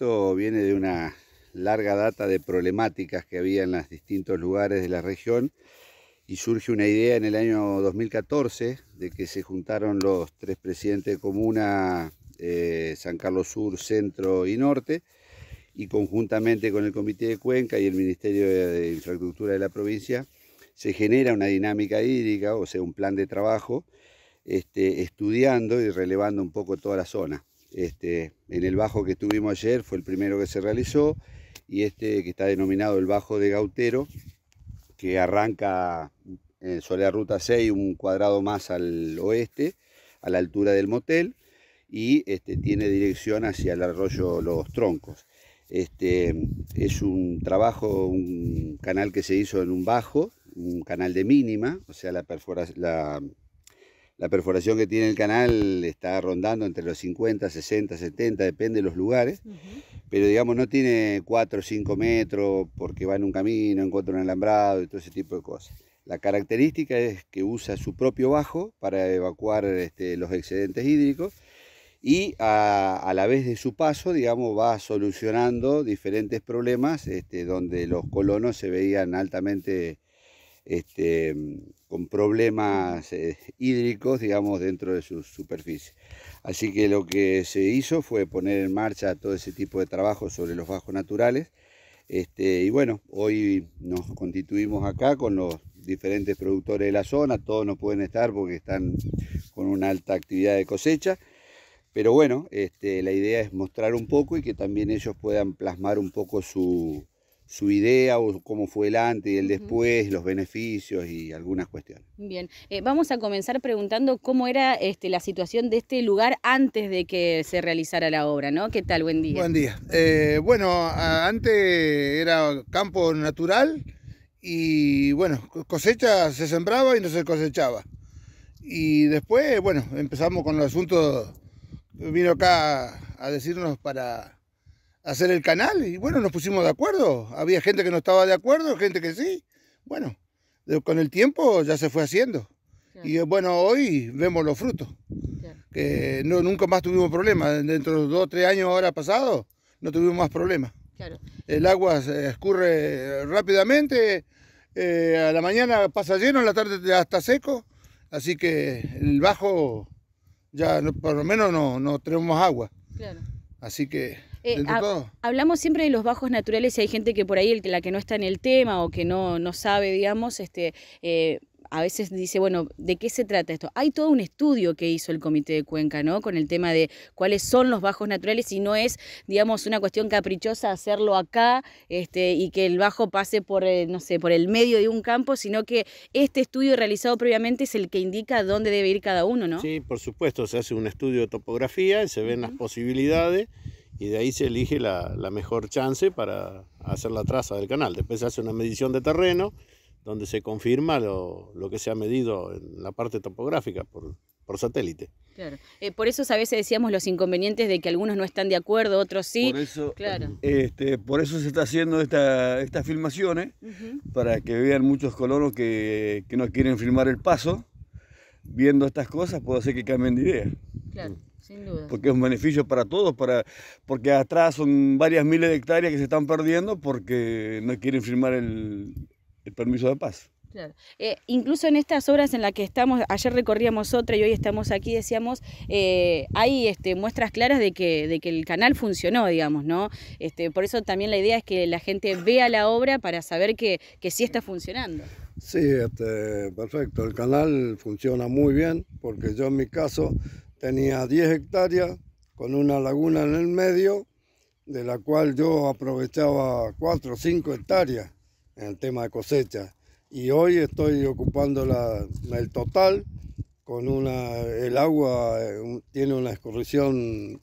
Esto viene de una larga data de problemáticas que había en los distintos lugares de la región y surge una idea en el año 2014 de que se juntaron los tres presidentes de comuna eh, San Carlos Sur, Centro y Norte y conjuntamente con el Comité de Cuenca y el Ministerio de Infraestructura de la provincia se genera una dinámica hídrica, o sea, un plan de trabajo, este, estudiando y relevando un poco toda la zona. Este, en el bajo que tuvimos ayer fue el primero que se realizó y este que está denominado el bajo de Gautero, que arranca sobre la Ruta 6, un cuadrado más al oeste, a la altura del motel, y este, tiene dirección hacia el arroyo Los Troncos. Este, es un trabajo, un canal que se hizo en un bajo, un canal de mínima, o sea, la, perforación la la perforación que tiene el canal está rondando entre los 50, 60, 70, depende de los lugares. Pero digamos, no tiene 4 o 5 metros porque va en un camino, encuentra un alambrado y todo ese tipo de cosas. La característica es que usa su propio bajo para evacuar este, los excedentes hídricos y a, la vez de su paso, digamos, va solucionando diferentes problemas este, donde los colonos se veían altamente este, con problemas eh, hídricos, digamos, dentro de su superficie. Así que lo que se hizo fue poner en marcha todo ese tipo de trabajo sobre los bajos naturales. Este, y bueno, hoy nos constituimos acá con los diferentes productores de la zona, todos no pueden estar porque están con una alta actividad de cosecha, pero bueno, este, la idea es mostrar un poco y que también ellos puedan plasmar un poco su, su idea o cómo fue el antes y el después, los beneficios y algunas cuestiones. Bien, eh, vamos a comenzar preguntando cómo era este, la situación de este lugar antes de que se realizara la obra, ¿no? ¿Qué tal? Buen día. Buen día. Eh, bueno, antes era campo natural y bueno, cosecha se sembraba y no se cosechaba. Y después, bueno, empezamos con los asuntos, vino acá a decirnos para hacer el canal y bueno, nos pusimos de acuerdo. Había gente que no estaba de acuerdo, gente que sí. Bueno, con el tiempo ya se fue haciendo. Y eh, bueno, hoy vemos los frutos. Que no, nunca más tuvimos problemas. Dentro de dos o tres años ahora pasado, no tuvimos más problemas. El agua escurre rápidamente, eh, a la mañana pasa lleno, a la tarde ya está seco, así que el bajo ya por lo menos no, no tenemos agua. Así que eh, hablamos siempre de los bajos naturales y hay gente que por ahí, el, la que no está en el tema o que no, no sabe, digamos, este, eh, a veces dice, bueno, ¿de qué se trata esto? Hay todo un estudio que hizo el Comité de Cuenca, ¿no? Con el tema de cuáles son los bajos naturales y no es, digamos, una cuestión caprichosa hacerlo acá este, y que el bajo pase por, eh, no sé, por el medio de un campo, sino que este estudio realizado previamente es el que indica dónde debe ir cada uno, ¿no? Sí, por supuesto, se hace un estudio de topografía y se ven las posibilidades y de ahí se elige la, mejor chance para hacer la traza del canal. Después se hace una medición de terreno donde se confirma lo, que se ha medido en la parte topográfica por, por satélite. Claro. Eh, por eso a veces decíamos los inconvenientes de que algunos no están de acuerdo, otros sí. Por eso, claro. Este, por eso se está haciendo estas filmaciones, para que vean muchos colonos que, no quieren filmar el paso. Viendo estas cosas puedo hacer que cambien de idea. Claro. Porque es un beneficio para todos, para, porque atrás son varias miles de hectáreas que se están perdiendo porque no quieren firmar el, permiso de paz. Claro. Eh, incluso en estas obras en las que estamos, ayer recorríamos otra y hoy estamos aquí, decíamos, eh, hay este, muestras claras de que, de que el canal funcionó, digamos, ¿no? Este, por eso también la idea es que la gente vea la obra para saber que, que sí está funcionando. Sí, este, perfecto. El canal funciona muy bien porque yo en mi caso Tenía 10 hectáreas con una laguna en el medio, de la cual yo aprovechaba 4 o 5 hectáreas en el tema de cosecha. Y hoy estoy ocupando el total con una, el agua eh, tiene una escorrición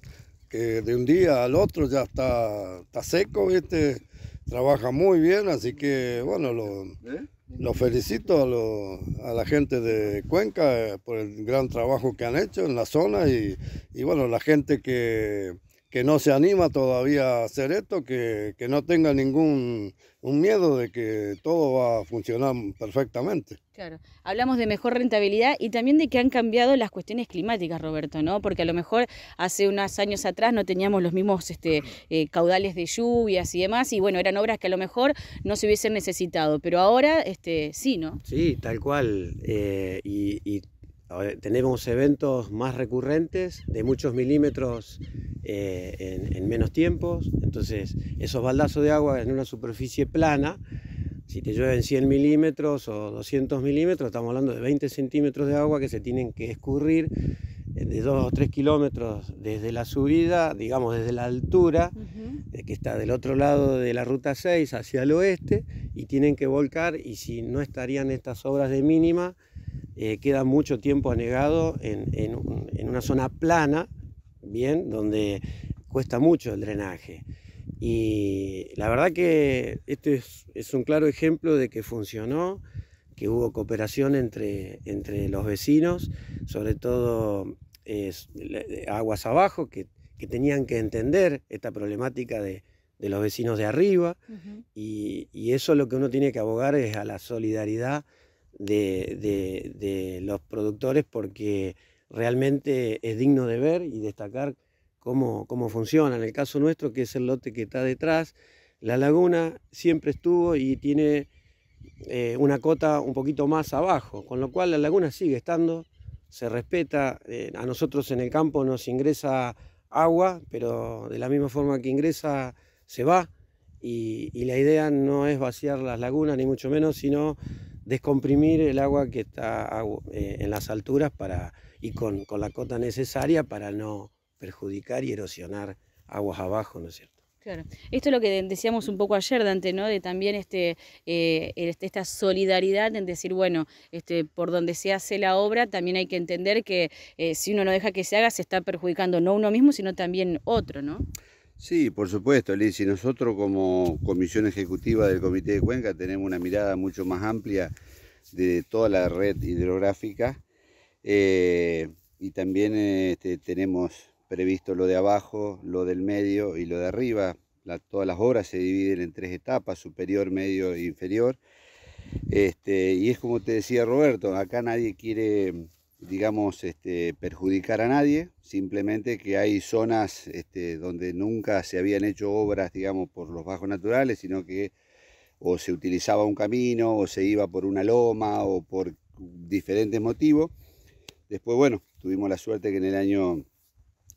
que de un día al otro ya está, está seco, ¿viste? trabaja muy bien, así que bueno, ¿Eh? lo, felicito a, lo, a, la gente de Cuenca eh, por el gran trabajo que han hecho en la zona y, y bueno, la gente que, que no se anima todavía a hacer esto, que, no tenga ningún un miedo de que todo va a funcionar perfectamente. Claro, hablamos de mejor rentabilidad y también de que han cambiado las cuestiones climáticas, Roberto, ¿no? Porque a lo mejor hace unos años atrás no teníamos los mismos este, eh, caudales de lluvias y demás, y bueno, eran obras que a lo mejor no se hubiesen necesitado, pero ahora este, sí, ¿no? Sí, tal cual. Eh, y tenemos eventos más recurrentes de muchos milímetros eh, en, menos tiempos. Entonces, esos baldazos de agua en una superficie plana, si te llueven 100 milímetros o 200 milímetros, estamos hablando de 20 centímetros de agua que se tienen que escurrir eh, de 2 o 3 kilómetros desde la subida, digamos desde la altura, eh, que está del otro lado de la ruta 6 hacia el oeste, y tienen que volcar, y si no estarían estas obras de mínima, queda mucho tiempo anegado en, una zona plana donde cuesta mucho el drenaje. Y la verdad que esto es, un claro ejemplo de que funcionó, que hubo cooperación entre, entre los vecinos, sobre todo aguas abajo, que, tenían que entender esta problemática de, los vecinos de arriba. y, y, eso lo que uno tiene que abogar es a la solidaridad de los productores porque realmente es digno de ver y destacar cómo, funciona. En el caso nuestro, que es el lote que está detrás, la laguna siempre estuvo y tiene eh, una cota un poquito más abajo, con lo cual la laguna sigue estando, se respeta, eh, a nosotros en el campo nos ingresa agua, pero de la misma forma que ingresa se va y, la idea no es vaciar las lagunas ni mucho menos, sino descomprimir el agua que está eh, en las alturas para y con, la cota necesaria para no perjudicar y erosionar aguas abajo, ¿no es cierto? Claro. Esto es lo que decíamos un poco ayer, Dante, ¿no? De también este, eh, este esta solidaridad en decir, bueno, este, por donde se hace la obra, también hay que entender que eh, si uno no deja que se haga, se está perjudicando no uno mismo, sino también otro, ¿no? Sí, por supuesto, Liz. Y nosotros como Comisión Ejecutiva del Comité de Cuenca tenemos una mirada mucho más amplia de toda la red hidrográfica eh, y también este, tenemos previsto lo de abajo, lo del medio y lo de arriba. todas las obras se dividen en tres etapas, superior, medio e inferior. Este, y es como te decía Roberto, acá nadie quiere, digamos, este, perjudicar a nadie, simplemente que hay zonas donde nunca se habían hecho obras, digamos, por los bajos naturales, sino que o se utilizaba un camino, o se iba por una loma, o por diferentes motivos. Después, bueno, tuvimos la suerte que en el año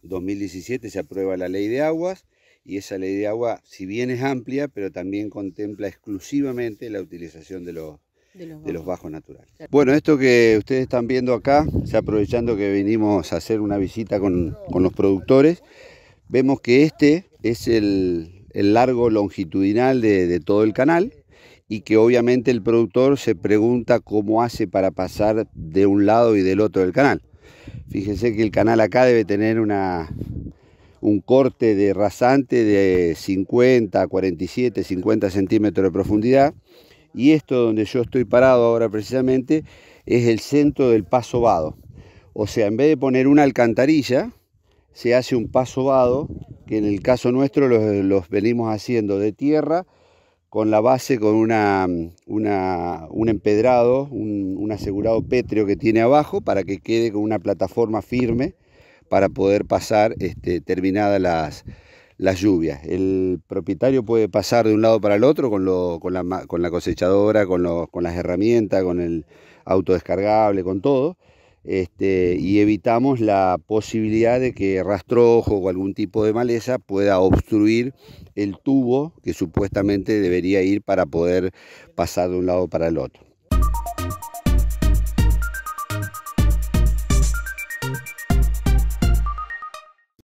2017 se aprueba la ley de aguas y esa ley de agua, si bien es amplia, pero también contempla exclusivamente la utilización de los, de los, bajos. naturales. Bueno, esto que ustedes están viendo acá, aprovechando que venimos a hacer una visita con, los productores, vemos que este es el, largo longitudinal de, de todo el canal y que obviamente el productor se pregunta cómo hace para pasar de un lado y del otro del canal. Fíjense que el canal acá debe tener un corte de rasante de 50, 47, 50 centímetros de profundidad y esto donde yo estoy parado ahora precisamente es el centro del paso vado. O sea, en vez de poner una alcantarilla, se hace un paso vado, que en el caso nuestro los venimos haciendo de tierra con la base con una, un empedrado, un, asegurado pétreo que tiene abajo para que quede con una plataforma firme para poder pasar este, terminadas las, lluvias. El propietario puede pasar de un lado para el otro con, lo, con, la, cosechadora, con, con las herramientas, con el autodescargable, con todo este, y evitamos la posibilidad de que rastrojo o algún tipo de maleza pueda obstruir el tubo que supuestamente debería ir para poder pasar de un lado para el otro.